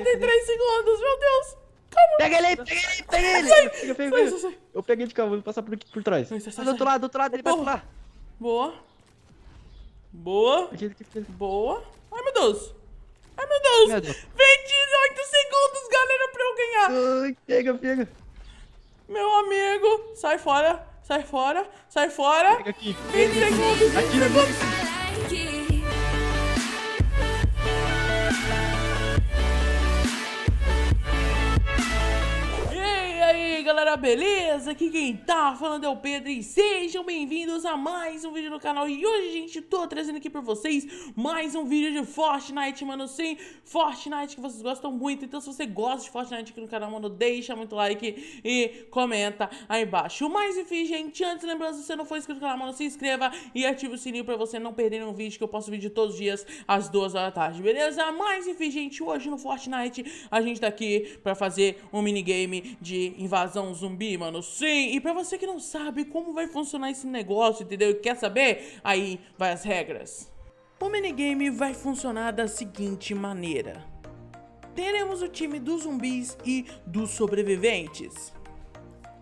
43 segundos, meu Deus. Calma. Pega ele aí, pega ele aí, pega ele. Sai, eu peguei, sai, sai. Eu peguei de cavalo, vou passar por, aqui, por trás. Sai, sai, sai, do outro lado, do outro lado, ele Boa. vai pra Boa. Boa. Boa. Ai, meu Deus. Ai, meu Deus. Meu Deus. 28 segundos, galera, pra eu ganhar. Ai, pega, pega. Meu amigo, sai fora, sai fora, sai fora. Pega aqui. 20 segundos, 20 segundos. galera, beleza? Aqui quem tá falando é o Pedro e sejam bem-vindos a mais um vídeo no canal E hoje, gente, tô trazendo aqui pra vocês mais um vídeo de Fortnite, mano Sim, Fortnite que vocês gostam muito Então se você gosta de Fortnite aqui no canal, mano, deixa muito like e comenta aí embaixo Mas enfim, gente, antes, lembrando, se você não for inscrito no canal, mano, se inscreva E ative o sininho pra você não perder nenhum vídeo que eu posto vídeo todos os dias às 2 horas da tarde, beleza? Mas enfim, gente, hoje no Fortnite a gente tá aqui pra fazer um minigame de invasão invasão zumbi, mano. Sim, e pra você que não sabe como vai funcionar esse negócio, entendeu? E quer saber? Aí vai as regras. O minigame vai funcionar da seguinte maneira. Teremos o time dos zumbis e dos sobreviventes.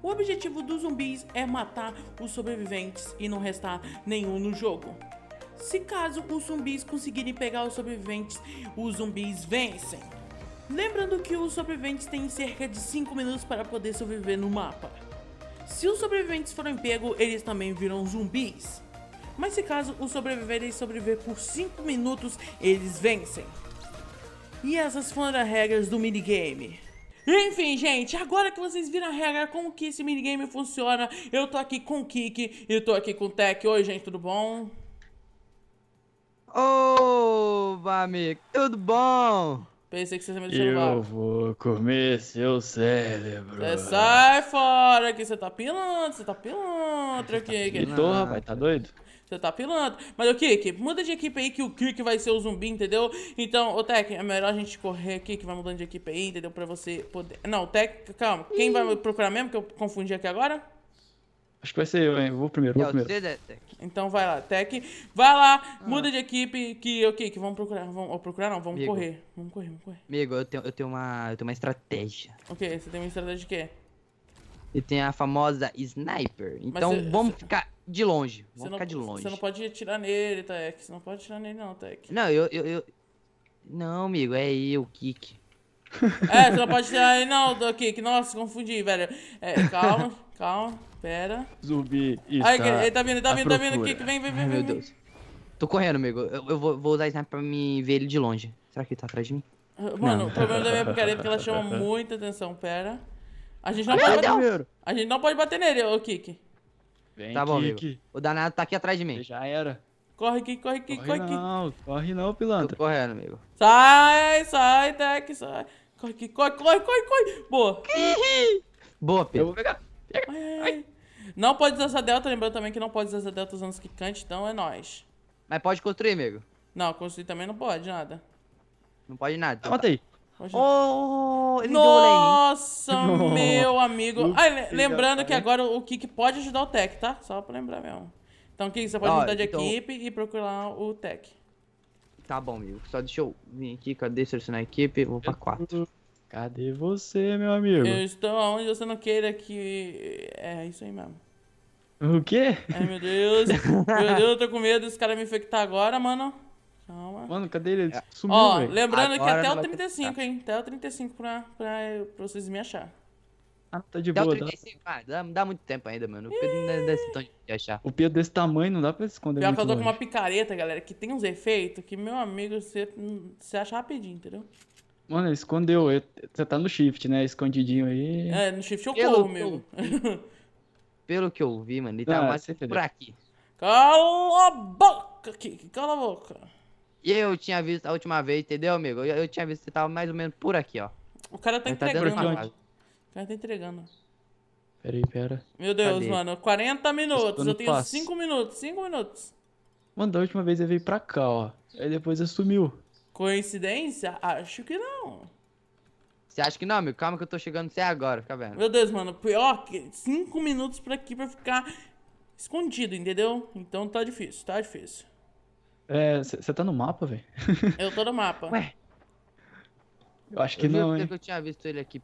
O objetivo dos zumbis é matar os sobreviventes e não restar nenhum no jogo. Se caso os zumbis conseguirem pegar os sobreviventes, os zumbis vencem. Lembrando que os sobreviventes têm cerca de 5 minutos para poder sobreviver no mapa. Se os sobreviventes forem pegos, eles também viram zumbis. Mas se caso os sobreviverem sobreviver por 5 minutos, eles vencem. E essas foram as regras do minigame. Enfim, gente, agora que vocês viram a regra, como que esse minigame funciona, eu tô aqui com o Kiki, eu tô aqui com o Tech. Oi, gente, tudo bom? Ô, amigo, tudo bom? Pensei que você me deixou no Eu vou comer seu cérebro. É, sai fora que você tá pilantra, você tá pilantra aqui. Tá pilantra. Então, Tô, rapaz, tá doido? Você tá pilantra. Mas o Kiki, muda de equipe aí que o Kiki vai ser o zumbi, entendeu? Então, o Tec, é melhor a gente correr aqui que vai mudando de equipe aí, entendeu? Pra você poder. Não, o Tec, calma. Quem vai procurar mesmo que eu confundi aqui agora? Acho que vai ser eu, hein? Eu vou primeiro, vou é primeiro. Então vai lá, Tech. Vai lá, ah. muda de equipe, que o okay, que vamos procurar. Vamos procurar não, vamos Amigo. correr. Vamos correr, vamos correr. Amigo, eu tenho, eu tenho uma. Eu tenho uma estratégia. Ok, você tem uma estratégia de quê? E tem a famosa sniper. Então cê, vamos cê... ficar de longe. Vamos não, ficar de longe. Você não pode atirar nele, Tech. Você não pode atirar nele, não, Tech. Não, eu. eu, eu... Não, amigo, é eu, Kik. É, tu não pode tirar aí, não, aqui, que nossa, confundi, velho. É, calma, calma, pera. Zumbi está Aí, ele tá vindo, ele tá vindo, tá vindo aqui, que vem, vem, vem. Ai, meu Deus. Tô correndo, amigo. Eu, eu vou, vou, usar sniper pra me ver ele de longe. Será que ele tá atrás de mim? Ah, mano, não. o problema da minha picareta é porque ela chama muita atenção, pera. A gente não meu pode Deus. bater. A gente não pode bater nele, ô Kiki. Vem, tá bom, Kiki. Amigo. O danado tá aqui atrás de mim. Já era. Corre aqui, corre aqui, corre, aqui. Não, corre não, pilantra. Tô correndo, amigo. Sai, sai, Deck, sai. Corre aqui, corre, corre, corre, corre. Boa. Boa, Pedro. Eu vou pegar. Pega. Ai, ai. Não pode usar essa delta, lembrando também que não pode usar essa delta usando os quicantes, então é nóis. Mas pode construir, amigo. Não, construir também não pode, nada. Não pode nada. Ah, aí oh, ele Nossa, deu lane. meu amigo. ai lembrando que agora o Kik pode ajudar o Tech, tá? Só pra lembrar mesmo. Então, King, você pode Ó, mudar de então... equipe e procurar o Tech. Tá bom, amigo. Só deixa eu vir aqui. Cadê selecionar a equipe? Vou pra 4. Cadê você, meu amigo? Eu estou aonde você não queira que... É isso aí mesmo. O quê? Ai, meu Deus. meu Deus, eu tô com medo desse cara me infectar agora, mano. Calma. Mano, cadê ele? Sumiu, Ó, véio. lembrando agora que até o 35, hein? Até o 35 pra, pra, pra vocês me acharem. Ah, tá de dá boa. Dá. ah, dá, dá, muito tempo ainda, mano. O Pedro não é desse de achar. O Pedro desse tamanho não dá pra esconder Já muito com uma picareta, galera, que tem uns efeitos que, meu amigo, você, você acha rapidinho, entendeu? Mano, escondeu. Você tá no shift, né? Escondidinho aí. É, no shift eu corro meu. pelo que eu vi, mano, ele tá ah, mais por aqui. Cala a boca, Kiki, cala a boca. E eu tinha visto a última vez, entendeu, amigo? Eu, eu tinha visto que você tava mais ou menos por aqui, ó. O cara tá, tá entregando. Tá cara tá entregando. Peraí, pera. Meu Deus, Cadê? mano. 40 minutos. Eu tenho 5 minutos. 5 minutos. Mano, da última vez eu veio pra cá, ó. Aí depois ele sumiu. Coincidência? Acho que não. Você acha que não, amigo? Calma que eu tô chegando até agora, fica vendo. Meu Deus, mano. Pior que 5 minutos pra aqui pra ficar escondido, entendeu? Então tá difícil, tá difícil. É, você tá no mapa, velho? Eu tô no mapa. Ué. Eu acho que eu não, hein? que eu tinha visto ele aqui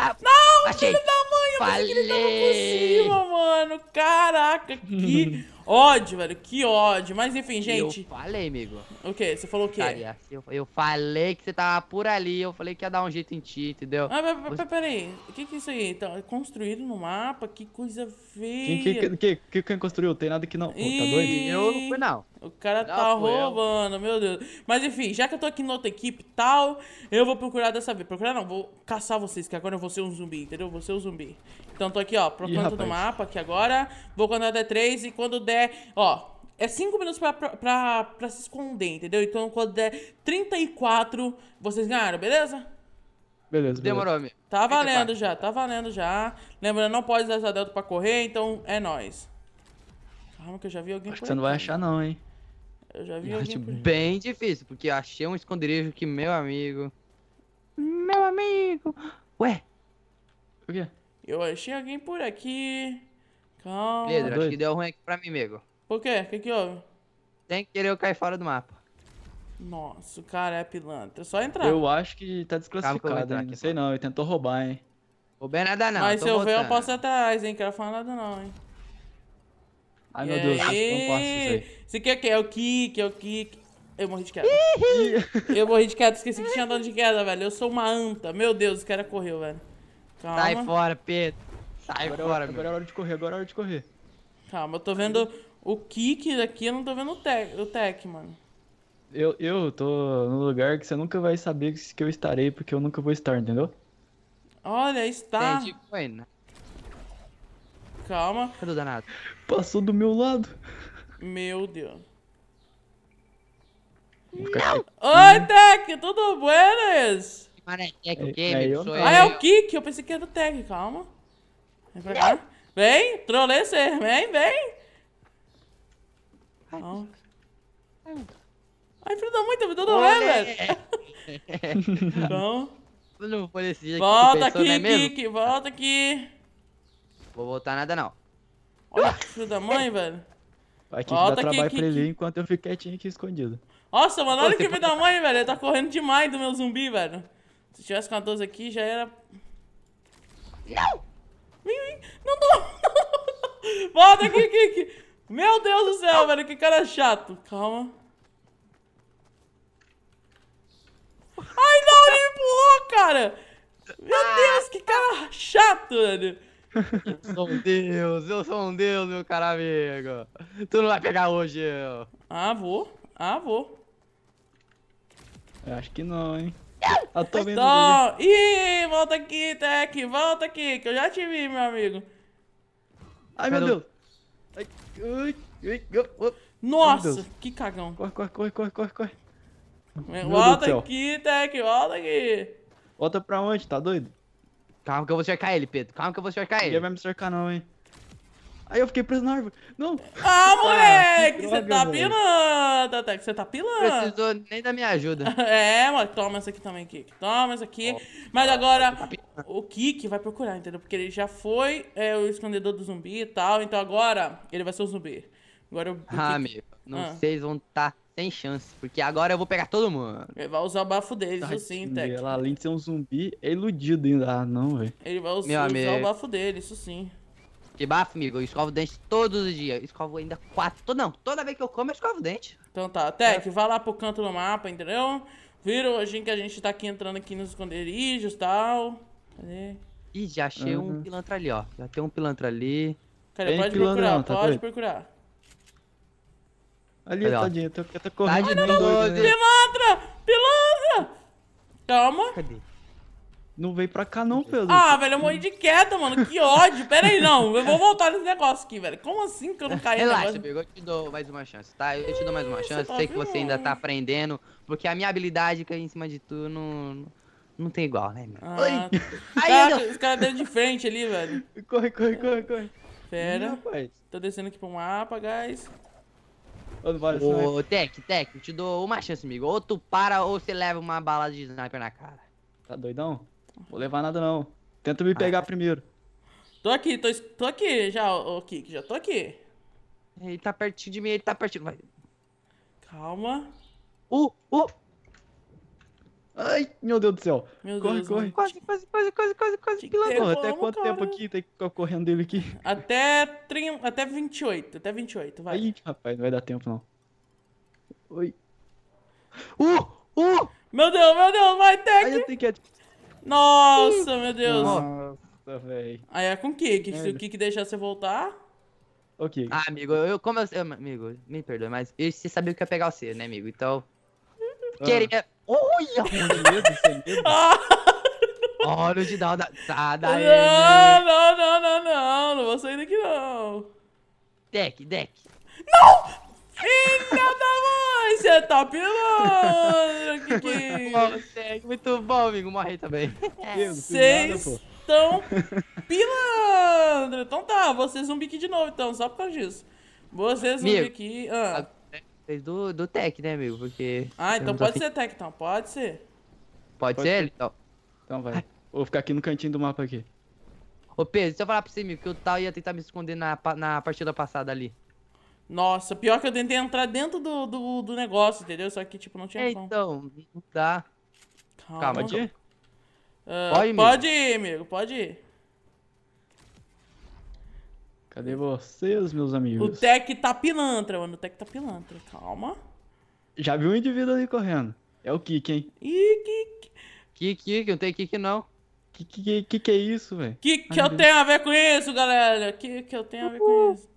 ah, não, Achei. filho da mãe, eu falei que ele tava por cima, mano. Caraca, que. Ódio, velho. Que ódio. Mas enfim, gente. Eu falei, amigo. O quê? Você falou o quê? Cara, assim, eu, eu, falei que você tava por ali. Eu falei que ia dar um jeito em ti, entendeu? Ah, peraí. Você... Peraí. o que, que é isso aí? Então, é construído no mapa? Que coisa feia. Quem, quem, quem, quem, quem construiu? Tem nada que não. E... Tá doido? Eu não fui, não. O cara não, tá roubando, eu. meu Deus. Mas enfim, já que eu tô aqui na outra equipe e tal, eu vou procurar dessa vez. Procurar não, vou caçar vocês, que agora eu vou ser um zumbi, entendeu? Eu vou ser um zumbi. Então tô aqui, ó, pro todo do mapa aqui agora. Vou quando é der três e quando der, ó, é cinco minutos pra, pra, pra, pra, se esconder, entendeu? Então quando der 34, vocês ganharam, beleza? Beleza, beleza. Demorou, amigo. Tá valendo 34. já, tá valendo já. Lembrando, não pode usar essa delta pra correr, então é nóis. Calma que eu já vi alguém Acho que você aqui. não vai achar não, hein? Eu já vi eu alguém acho bem difícil, porque achei um esconderijo que, meu amigo... Meu amigo! Ué? O quê? Eu achei alguém por aqui. Calma. Pedro, acho que deu ruim aqui pra mim, amigo. Por quê? O que, que houve? Tem que querer eu cair fora do mapa. Nossa, o cara é pilantra. É só entrar. Eu acho que tá desclassificado, Não sei não, ele tentou roubar, hein? Roubei nada não, Mas se eu ver, eu posso atrás, hein? Quero falar nada não, hein? Ai, e meu Deus, não posso isso aí. Você quer que é o kick, é o kick. Eu morri de queda. eu morri de queda, esqueci que tinha dono de queda, velho. Eu sou uma anta. Meu Deus, o cara correu, velho. Calma. Sai fora, Pedro. Sai agora é fora, é, Agora é hora de correr, agora é hora de correr. Calma, eu tô vendo o kick daqui, eu não tô vendo o tech, o tech mano. Eu, eu tô no lugar que você nunca vai saber que eu estarei, porque eu nunca vou estar, entendeu? Olha, está. Entendi, né? Calma. Cadê o danado? Passou do meu lado. Meu Deus. Oi, Tech, tudo buenas? É, Ah, é o Kik, eu pensei que era do Tag, calma. Vem pra cá. Vem, trolei você, vem, vem. Ai, filho da mãe, tá me dando ré, velho. É. Então. Não foi esse volta aqui, pensou, aqui é Kik, volta aqui. Vou voltar nada, não. Olha filho da mãe, velho. Vai que dá trabalho aqui, pra ele aqui. enquanto eu fico quietinho aqui escondido. Nossa, mano, olha que filho da mãe, velho. Ele tá correndo demais do meu zumbi, velho. Se tivesse com a 12 aqui, já era... Não! Vem, vem! Não dou! Volta aqui, aqui, aqui! Meu Deus do céu, velho, que cara chato. Calma. Ai, não, ele empurrou, cara. Meu ah. Deus, que cara chato, velho. Eu sou um deus, eu sou um deus, meu cara amigo. Tu não vai pegar hoje, eu. Ah, vou. Ah, vou. Eu acho que não, hein. Eu tô vendo então, ih, volta aqui, Tec, volta aqui, que eu já te vi, meu amigo. Ai, meu Deus. Ai, ai, Nossa, Deus. que cagão. Corre, corre, corre, corre, corre, corre. Volta aqui, Tec, volta aqui. Volta pra onde, tá doido? Calma que eu vou cercar ele, Pedro. Calma que eu vou cercar ele. Ele vai me cercar não, hein. Aí eu fiquei preso na árvore. Não. Ah, moleque, você tá moleque. pilando, Tatec, você tá pilando. Não precisou nem da minha ajuda. é, mano toma essa aqui também, Kik. Toma essa aqui. Oh, Mas agora, tá o Kik vai procurar, entendeu? Porque ele já foi é, o escondedor do zumbi e tal, então agora ele vai ser o zumbi. Agora eu. Ah, meu, não ah. sei, vão estar. Tá sem chance, porque agora eu vou pegar todo mundo. Ele vai usar o bafo dele isso sim, Tec. além de ser um zumbi, é iludido ainda. Ah, não, velho. Ele vai usar, usar o bafo dele, isso sim. De bafo, amigo, eu escovo o dente todos os dias. escovo ainda quatro. Não, toda vez que eu como, eu escovo o dente. Então tá, Tec, é. vai lá pro canto do mapa, entendeu? Viram hoje que a gente tá aqui entrando aqui nos esconderijos e tal. Cadê? Ih, já achei uhum. um pilantra ali, ó. Já tem um pilantra ali. Cara, pode procurar, não, tá pode procurar. Ali, Cadê, tadinho, eu tô, correndo. Tá de ah, não, doido, né? Né? pilantra! Pilantra! Calma. Cadê? Não veio pra cá, não, Pedro. Ah, velho, eu morri de queda, mano. Que ódio. Pera aí, não. Eu vou voltar nesse negócio aqui, velho. Como assim que eu não caí Relaxa, negócio? Pedro, eu te dou mais uma chance, tá? Eu te dou mais uma chance. Tá Sei que você ainda tá aprendendo, porque a minha habilidade cair é em cima de tu não, não tem igual, né, meu? Ah, Oi! Ai, os caras dentro de frente ali, velho. Corre, corre, corre, corre. Pera. Rapaz. Tô descendo aqui pro mapa, guys. Ô, Tec, Tec, eu te dou uma chance, amigo. Ou tu para ou você leva uma bala de sniper na cara. Tá doidão? Vou levar nada não. Tenta me pegar ah. primeiro. Tô aqui, tô, tô aqui já, ô Kik, já tô aqui. Ele tá pertinho de mim, ele tá pertinho. Vai. Calma. Uh, uh! Ai, meu Deus do céu. Meu corre, Deus, corre. Mano. Quase, quase, quase, quase, quase, quase. Pilando. Até quanto cara. tempo aqui tem que ficar correndo dele aqui? Até, 30, até 28, até 28, vai. rapaz, não vai dar tempo não. Oi. Uh! Uh! Meu Deus, meu Deus, vai, Tech! Aí eu tenho que nossa, meu Deus. Nossa, velho. Aí é com o Kik. É, Se o que né? deixar você voltar... Ok. Ah, amigo, eu como eu, amigo, me perdoe, mas eu, você sabia que ia pegar o C, né, amigo? Então. Ah. Queria. Olha! Olha o de dar tá, daí. Não, não, não, não, não. Não vou sair daqui, não. Deck, deck. Não! Filha da mãe! Ai, você é top mano! Que que... Muito bom, amigo. Morri também. É. Vocês estão pilando. Então tá, vocês zumbi aqui de novo, então, só por causa disso. Vocês zumbi aqui... Ah. Do, do tech, né, amigo? Porque... Ah, então pode afim. ser tech, então. Pode ser. Pode, pode ser, ser, então. Então vai. Vou ficar aqui no cantinho do mapa aqui. Ô, Pedro, deixa eu falar pra você, amigo, que eu tal ia tentar me esconder na, na partida passada ali. Nossa, pior que eu tentei entrar dentro do, do, do negócio, entendeu? Só que, tipo, não tinha é, como. Então, não dá. Calma. Calma ah, pode ir? Uh, pode, ir, pode ir, amigo, pode ir. Cadê vocês, meus amigos? O Tec tá pilantra, mano. O Tec tá pilantra. Calma. Já vi um indivíduo ali correndo. É o Kik, hein? Ih, Kik. Kik, Kik, não tem Kik, não. Que que, que, que é isso, velho? Que que eu tenho a ver com isso, galera? Que que eu tenho a ver com isso?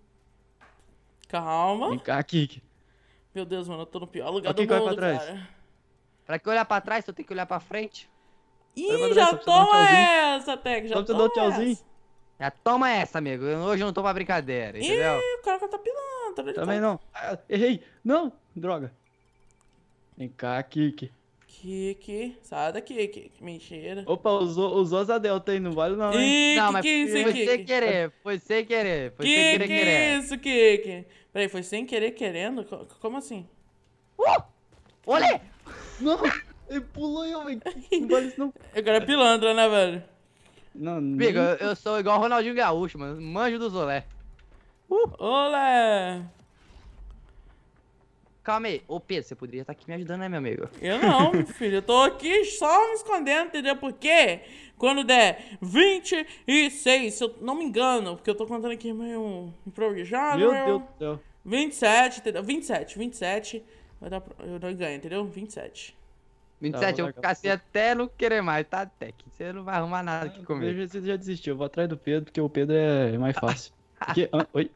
Calma. Vem cá, Kiki. Meu Deus, mano, eu tô no pior lugar do mundo, pra trás. cara. Pra que olhar pra trás, tu tem que olhar pra frente. Ih, pra já toma um essa, Tec, já toma tchauzinho. essa. Já toma essa, amigo. Hoje eu não tô pra brincadeira, entendeu? Ih, o cara tá pilando. Tá Também tá... não. Ah, errei. Não, droga. Vem cá, Kiki. Que, que? Sai daqui, que, mentira. Opa, usou, usou Zadelta delta aí, não vale não, hein? Ike, não, mas que é isso, foi Kiki? sem querer, foi sem querer, foi que, sem querer. Que é isso, Kiki? Peraí, foi sem querer querendo? Como assim? Uh! Olê! Não, ele pulou eu, velho. Não vale isso não. Agora é pilantra, né, velho? Não, Amigo, eu sou igual Ronaldinho Gaúcho, mano. Manjo do Zolé. Uh! Olé! Calma aí. Ô, Pedro, você poderia estar aqui me ajudando, né, meu amigo? Eu não, meu filho. Eu tô aqui só me escondendo, entendeu? Porque quando der 26, se eu não me engano, porque eu tô contando aqui meio improvisado. Meu, meu Deus do céu. 27, entendeu? 27, 27. Vai dar, eu não ganho, entendeu? 27. 27, tá, eu vou até não querer mais, tá, Tec? Você não vai arrumar nada aqui comigo. você já desistiu. Eu vou atrás do Pedro, porque o Pedro é mais fácil. Porque, ah, Oi?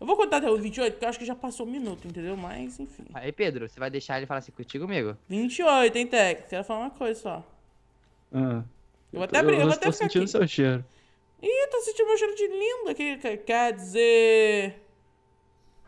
Eu vou contar até o 28, porque eu acho que já passou um minuto, entendeu? Mas, enfim. Aí, Pedro, você vai deixar ele falar assim contigo, amigo? 28, hein, Tec? Quero falar uma coisa só. Ah. Eu, vou até abrir, eu, vou até tô sentindo aqui. seu cheiro. Ih, tô sentindo meu cheiro de lindo aqui. Quer dizer.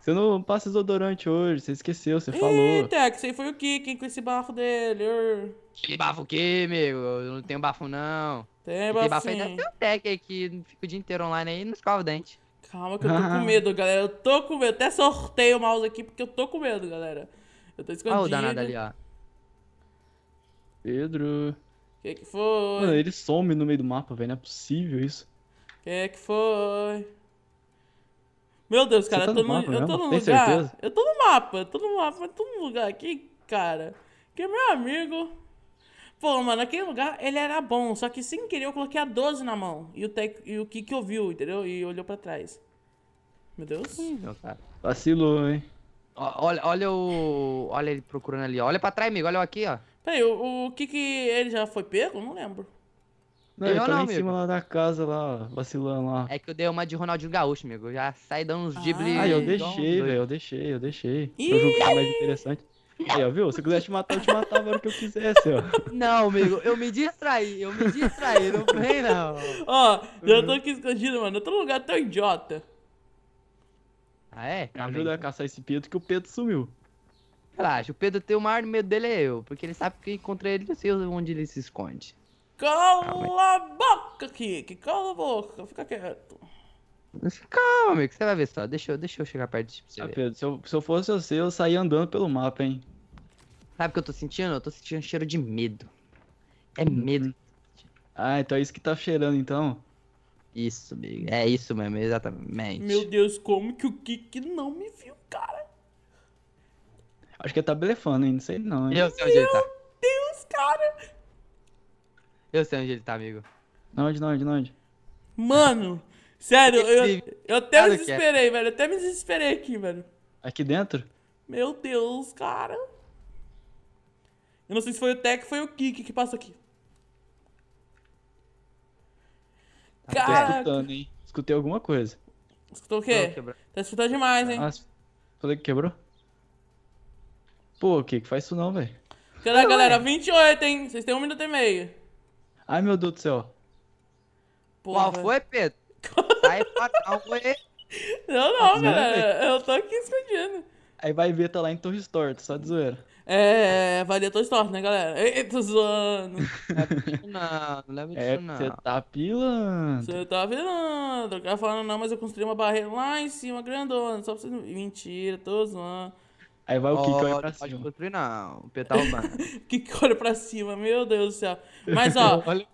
Você não passa desodorante hoje, você esqueceu, você Ih, falou. Tec, você foi o Quem com esse bafo dele. Ur. Que bafo o quê, amigo? Eu não tenho bafo, não. Tem bafo, tem bafo ainda. Tem um Tec aí que fica o dia inteiro online aí e não escova o dente. Calma que eu tô com medo, galera. Eu tô com medo. Até sorteio o mouse aqui porque eu tô com medo, galera. Eu tô escondido. Olha o danado ali, ó. Pedro. Que que foi? Mano, ele some no meio do mapa, velho. Não é possível isso. Que que foi? Meu Deus, cara, tá eu, tô no no, eu tô no Tem lugar. Certeza? Eu tô no mapa, eu tô no mapa, eu tô no lugar aqui, cara. Que é meu amigo. Pô, mano, aquele lugar, ele era bom, só que sem querer eu coloquei a 12 na mão. E o, tec, e o Kiki ouviu, entendeu? E olhou pra trás. Meu Deus. Então, vacilou, hein? olha, olha o... Olha ele procurando ali, Olha pra trás, amigo, olha aqui, ó. Peraí, o, o Kiki, ele já foi pego? Não lembro. Não, ele, tá não, lá amigo. em cima lá da casa, lá, vacilando lá. É que eu dei uma de Ronaldinho Gaúcho, amigo. já saí dando uns dribles. Ah, eu deixei, velho, eu deixei, eu deixei. Ih! Pra jogar mais interessante. Aí, ó, viu? Se eu quisesse te matar, eu te matava a hora que eu quisesse, ó. Não, amigo, eu me distraí, eu me distraí, não vem não. Ó, já tô aqui escondido, mano. Eu tô num lugar tão idiota. Ah, é? Me ajuda a caçar esse Pedro que o Pedro sumiu. Relaxa, o Pedro tem o maior medo dele é eu, porque ele sabe que encontrei ele, não sei onde ele se esconde. Cala a boca, Kiki, cala a boca, fica quieto. Calma, amigo, você vai ver só. Deixa eu, deixa eu chegar perto de você. Ah, Pedro, se eu, se eu fosse você, eu saía andando pelo mapa, hein? Sabe o que eu tô sentindo? Eu tô sentindo um cheiro de medo. É uhum. medo. Uhum. Ah, então é isso que tá cheirando, então. Isso, amigo. É isso mesmo, exatamente. Meu Deus, como que o Kiki não me viu, cara? Acho que ele tá belefando hein? Não sei não, hein? Eu sei onde Meu ele tá. Meu Deus, cara! Eu sei onde ele tá, amigo. Onde, onde, onde? Mano, sério, eu, eu até me é? desesperei, é. velho. Eu até me desesperei aqui, velho. Aqui dentro? Meu Deus, cara. Eu não sei se foi o Tec foi o Kiki que passa aqui. Tá cara. Tô escutando, hein? Escutei alguma coisa. Escutou o quê? Não, tá escutando demais, hein? Ah, falei que quebrou? Pô, o que que faz isso não, velho? Caraca, galera, 28, hein? Vocês têm um minuto e meio. Ai, meu Deus do céu. Porra. Qual foi, Pedro? Sai pra cá, Não, não, galera. Né, eu tô aqui escondido. Aí vai ver, tá lá em Torre Store, só de zoeira. É, valia todos história, né, galera? Eita, zoando. Não, não leva é, não. Você tá pilando. Você tá pilando. O cara falando, não, mas eu construí uma barreira lá em cima, grandona, só pra vocês Mentira, tô zoando. Aí vai o Kiko olha pra cima. Pode construir, não. O Petal tá vai. Kiko olha pra cima, meu Deus do céu. Mas, ó. olha,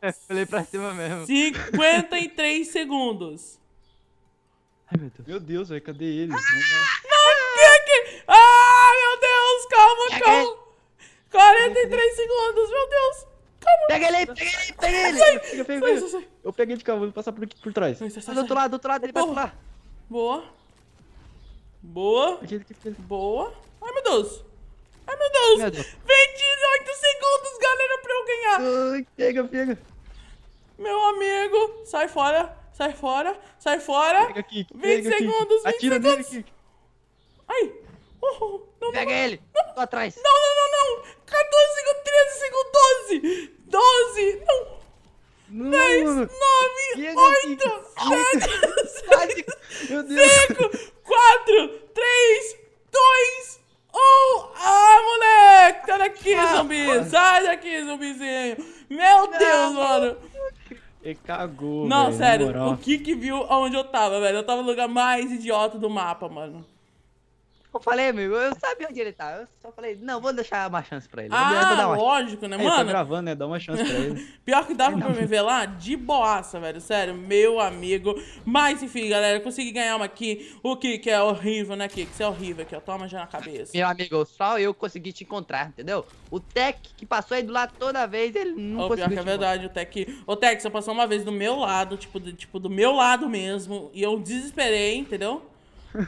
pra cima mesmo. 53 segundos. Ai, meu Deus. Meu Deus, velho, cadê eles? Ah, não, não. Calma, calma. 43 segundos, meu Deus. Calma. Pega ele, pega ele, pega ele. Sai, pega, pega, sai, sai, sai. Eu peguei de calma, vou passar por, aqui, por trás. Sai, sai, sai, do outro lado, do outro lado, ele Boa. vai pular. Boa. Boa. Boa. Ai, meu Deus. Ai, meu Deus. Meu Deus. 28 segundos, galera, pra eu ganhar. Ai, pega, pega. Meu amigo, sai fora, sai fora, sai fora. Pega, Kiki, 20 pega, segundos, 20 Atira segundos. Atira nele, Kiki. Ai. Oh, não, pega não, ele atrás. Não, não, não, não. 14, 5 13, 5 12. 12, não. 10, 9, 8, 7, 5, 4, 3, 2, 1. Ah, moleque! Sai daqui, ah, zumbi! Sai daqui, zumbizinho! Meu não, Deus, mano! E cagou, Não, sério, o que que viu onde eu tava, velho? Eu tava no lugar mais idiota do mapa, mano. Eu falei, amigo, eu sabia onde ele tá. Eu só falei, não, vou deixar uma chance pra ele. Ah, lógico, né, é, mano? Tô gravando, né? Dá uma chance pra ele. Pior que dava pra me ver lá de boaça, velho. Sério, meu amigo. Mas, enfim, galera, consegui ganhar uma aqui. O que é horrível, né, que Você é horrível aqui, ó. Toma já na cabeça. Meu amigo, só eu consegui te encontrar, entendeu? O Tech que passou aí do lado toda vez, ele não oh, conseguiu. Pior que é verdade, o Tech. O Tech, você passou uma vez do meu lado, tipo, do, tipo, do meu lado mesmo. E eu desesperei, entendeu?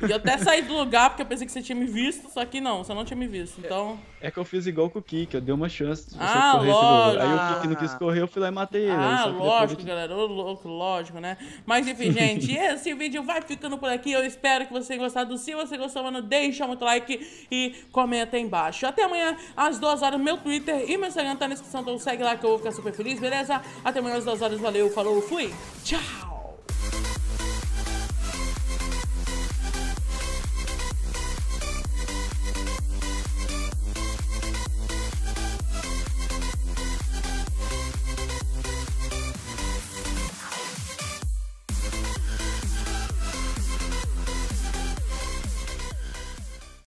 E eu até saí do lugar porque eu pensei que você tinha me visto, só que não, você não tinha me visto. Então. É, é que eu fiz igual com o Kik, eu dei uma chance de você ah, correr Aí o Kik não quis correr, eu fui lá e matei ele. Ah, lógico, galera. Ô, louco, lógico, né? Mas enfim, gente, esse vídeo vai ficando por aqui. Eu espero que vocês tenham gostado. Se você gostou, mano, deixa muito like e comenta aí embaixo. Até amanhã, às 2 horas, meu Twitter e meu Instagram tá na descrição, então segue lá que eu vou ficar super feliz, beleza? Até amanhã às 2 horas, valeu, falou, fui, tchau!